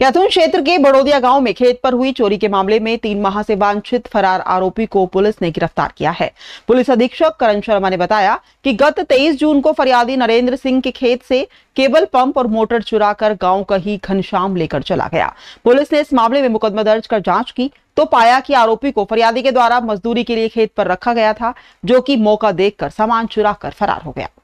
कैथून क्षेत्र के बड़ोदिया गांव में खेत पर हुई चोरी के मामले में तीन माह से वांछित फरार आरोपी को पुलिस ने गिरफ्तार किया है पुलिस अधीक्षक करण शर्मा ने बताया कि गत 23 जून को फरियादी नरेंद्र सिंह के खेत से केबल पंप और मोटर चुरा कर गांव का ही घनश्याम लेकर चला गया पुलिस ने इस मामले में मुकदमा दर्ज कर जांच की तो पाया कि आरोपी को फरियादी के द्वारा मजदूरी के लिए खेत पर रखा गया था जो की मौका देखकर सामान चुरा कर फरार हो गया